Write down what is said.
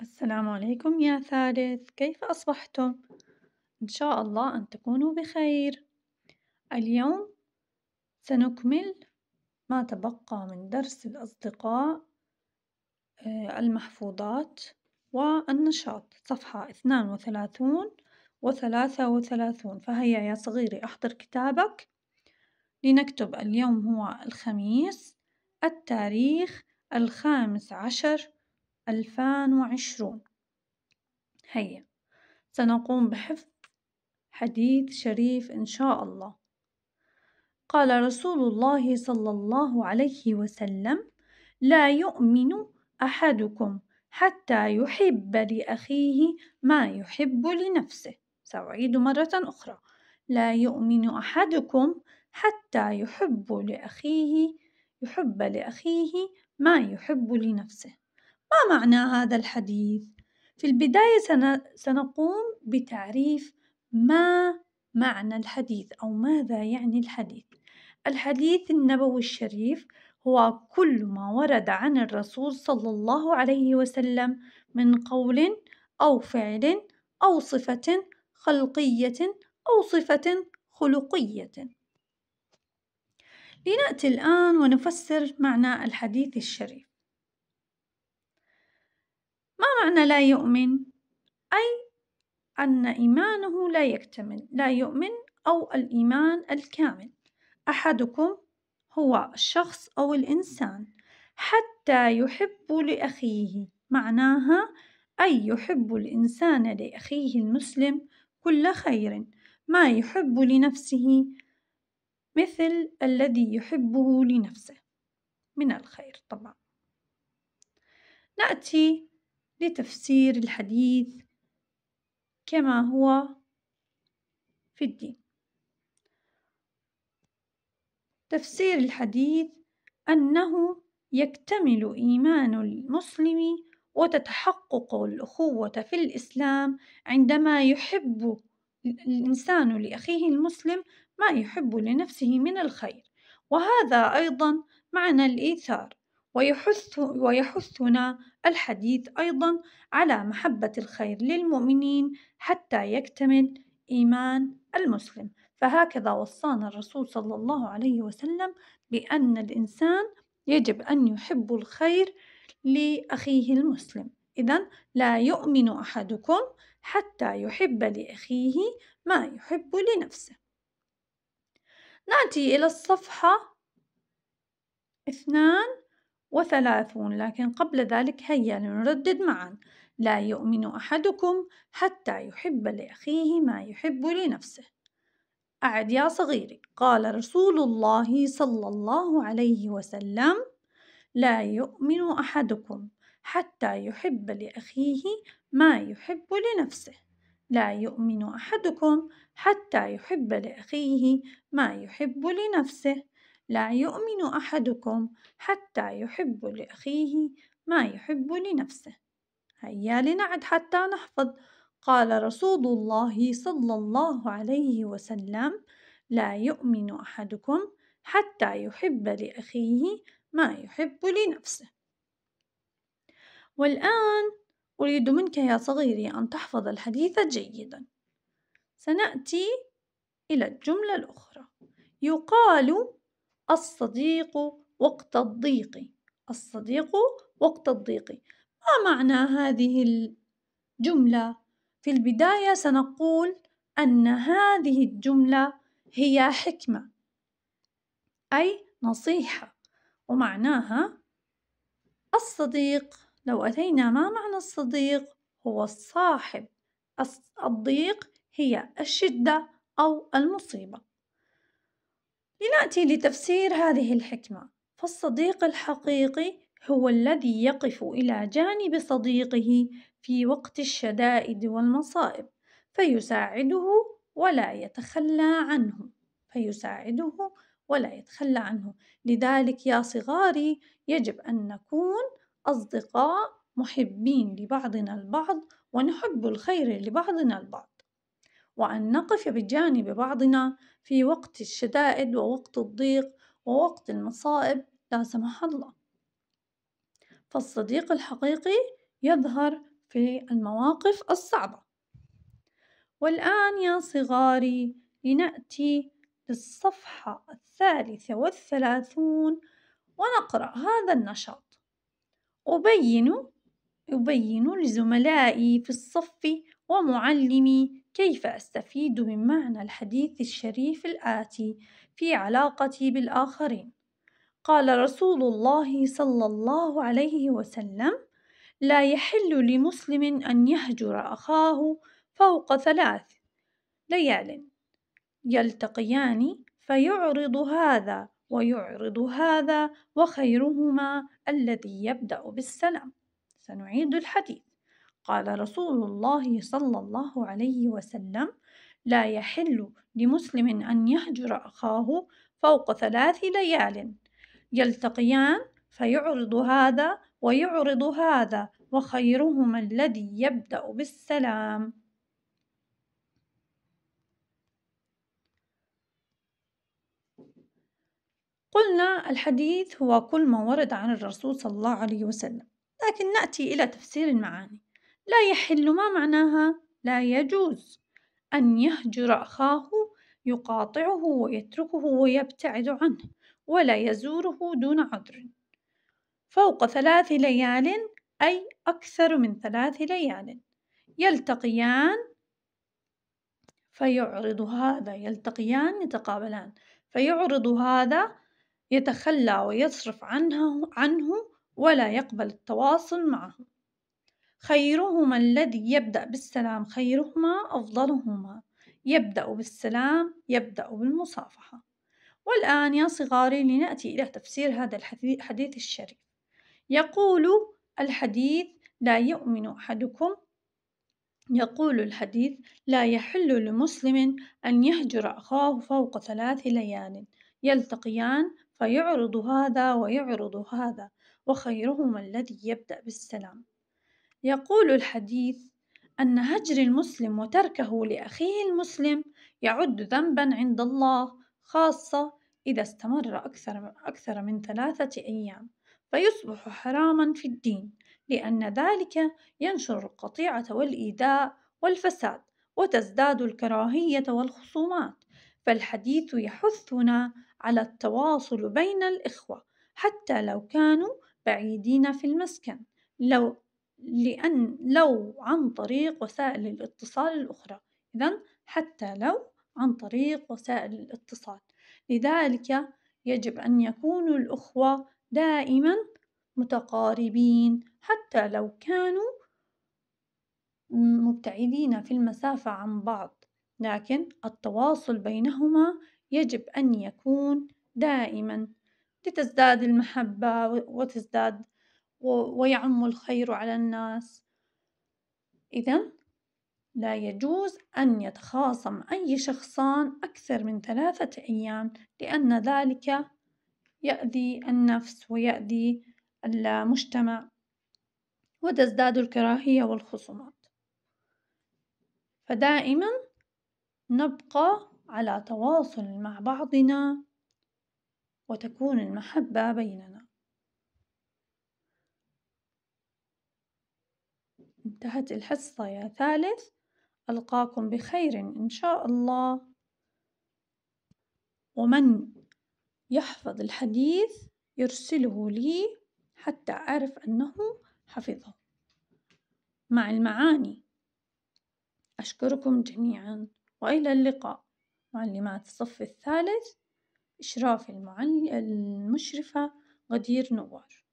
السلام عليكم يا ثالث كيف أصبحتم؟ إن شاء الله أن تكونوا بخير اليوم سنكمل ما تبقى من درس الأصدقاء آه، المحفوظات والنشاط صفحة اثنان وثلاثون وثلاثة وثلاثون فهيا يا صغيري أحضر كتابك لنكتب اليوم هو الخميس التاريخ الخامس عشر 2020 هيا سنقوم بحفظ حديث شريف إن شاء الله قال رسول الله صلى الله عليه وسلم لا يؤمن أحدكم حتى يحب لأخيه ما يحب لنفسه سأعيد مرة أخرى لا يؤمن أحدكم حتى يحب لأخيه يحب لأخيه ما يحب لنفسه ما معنى هذا الحديث؟ في البداية سنقوم بتعريف ما معنى الحديث أو ماذا يعني الحديث الحديث النبوي الشريف هو كل ما ورد عن الرسول صلى الله عليه وسلم من قول أو فعل أو صفة خلقية أو صفة خلقية لنأتي الآن ونفسر معنى الحديث الشريف معنى لا يؤمن أي أن إيمانه لا يكتمل لا يؤمن أو الإيمان الكامل أحدكم هو الشخص أو الإنسان حتى يحب لأخيه معناها أي يحب الإنسان لأخيه المسلم كل خير ما يحب لنفسه مثل الذي يحبه لنفسه من الخير طبعا نأتي لتفسير الحديث كما هو في الدين تفسير الحديث أنه يكتمل إيمان المسلم وتتحقق الأخوة في الإسلام عندما يحب الإنسان لأخيه المسلم ما يحب لنفسه من الخير وهذا أيضا معنى الإيثار ويحث ويحثنا الحديث أيضا على محبة الخير للمؤمنين حتى يكتمل إيمان المسلم فهكذا وصانا الرسول صلى الله عليه وسلم بأن الإنسان يجب أن يحب الخير لأخيه المسلم إذا لا يؤمن أحدكم حتى يحب لأخيه ما يحب لنفسه نأتي إلى الصفحة اثنان وثلاثون لكن قبل ذلك هيا لنردد معا لا يؤمن أحدكم حتى يحب لأخيه ما يحب لنفسه أعد يا صغيري قال رسول الله صلى الله عليه وسلم لا يؤمن أحدكم حتى يحب لأخيه ما يحب لنفسه لا يؤمن أحدكم حتى يحب لأخيه ما يحب لنفسه لا يؤمن أحدكم حتى يحب لأخيه ما يحب لنفسه هيا لنعد حتى نحفظ قال رسول الله صلى الله عليه وسلم لا يؤمن أحدكم حتى يحب لأخيه ما يحب لنفسه والآن أريد منك يا صغيري أن تحفظ الحديث جيدا سنأتي إلى الجملة الأخرى يقال الصديق وقت الضيق الصديق وقت الضيق ما معنى هذه الجملة؟ في البداية سنقول أن هذه الجملة هي حكمة أي نصيحة ومعناها الصديق لو أتينا ما معنى الصديق هو الصاحب الضيق هي الشدة أو المصيبة لنأتي لتفسير هذه الحكمة فالصديق الحقيقي هو الذي يقف إلى جانب صديقه في وقت الشدائد والمصائب فيساعده ولا يتخلى عنه فيساعده ولا يتخلى عنه لذلك يا صغاري يجب أن نكون أصدقاء محبين لبعضنا البعض ونحب الخير لبعضنا البعض وأن نقف بجانب بعضنا في وقت الشدائد ووقت الضيق ووقت المصائب لا سمح الله فالصديق الحقيقي يظهر في المواقف الصعبة والآن يا صغاري لنأتي للصفحة الثالثة والثلاثون ونقرأ هذا النشاط أبين أبين لزملائي في الصف ومعلمي كيف أستفيد من معنى الحديث الشريف الآتي في علاقتي بالآخرين؟ قال رسول الله صلى الله عليه وسلم: لا يحل لمسلم أن يهجر أخاه فوق ثلاث ليال يلتقيان فيعرض هذا ويعرض هذا وخيرهما الذي يبدأ بالسلام. سنعيد الحديث. قال رسول الله صلى الله عليه وسلم لا يحل لمسلم أن يهجر أخاه فوق ثلاث ليال يلتقيان فيعرض هذا ويعرض هذا وخيرهما الذي يبدأ بالسلام قلنا الحديث هو كل ما ورد عن الرسول صلى الله عليه وسلم لكن نأتي إلى تفسير المعاني لا يحل ما معناها لا يجوز أن يهجر أخاه يقاطعه ويتركه ويبتعد عنه ولا يزوره دون عذر فوق ثلاث ليال أي أكثر من ثلاث ليال يلتقيان فيعرض هذا يلتقيان يتقابلان فيعرض هذا يتخلى ويصرف عنه عنه ولا يقبل التواصل معه خيرهما الذي يبدأ بالسلام خيرهما أفضلهما يبدأ بالسلام يبدأ بالمصافحة والآن يا صغاري لنأتي إلى تفسير هذا الحديث الشريف يقول الحديث لا يؤمن أحدكم يقول الحديث لا يحل لمسلم أن يهجر أخاه فوق ثلاث ليال يلتقيان فيعرض هذا ويعرض هذا وخيرهما الذي يبدأ بالسلام يقول الحديث أن هجر المسلم وتركه لأخيه المسلم يعد ذنبًا عند الله خاصة إذا استمر أكثر أكثر من ثلاثة أيام فيصبح حرامًا في الدين لأن ذلك ينشر القطيعة والإيذاء والفساد وتزداد الكراهية والخصومات فالحديث يحثنا على التواصل بين الإخوة حتى لو كانوا بعيدين في المسكن لو لأن لو عن طريق وسائل الاتصال الأخرى إذا حتى لو عن طريق وسائل الاتصال لذلك يجب أن يكون الأخوة دائما متقاربين حتى لو كانوا مبتعدين في المسافة عن بعض لكن التواصل بينهما يجب أن يكون دائما لتزداد المحبة وتزداد ويعم الخير على الناس إذا لا يجوز أن يتخاصم أي شخصان أكثر من ثلاثة أيام لأن ذلك يأذي النفس ويأذي المجتمع وتزداد الكراهية والخصومات فدائما نبقى على تواصل مع بعضنا وتكون المحبة بيننا انتهت الحصة يا ثالث ألقاكم بخير إن شاء الله ومن يحفظ الحديث يرسله لي حتى أعرف أنه حفظه مع المعاني أشكركم جميعا وإلى اللقاء معلمات الصف الثالث إشراف المعل... المشرفة غدير نوار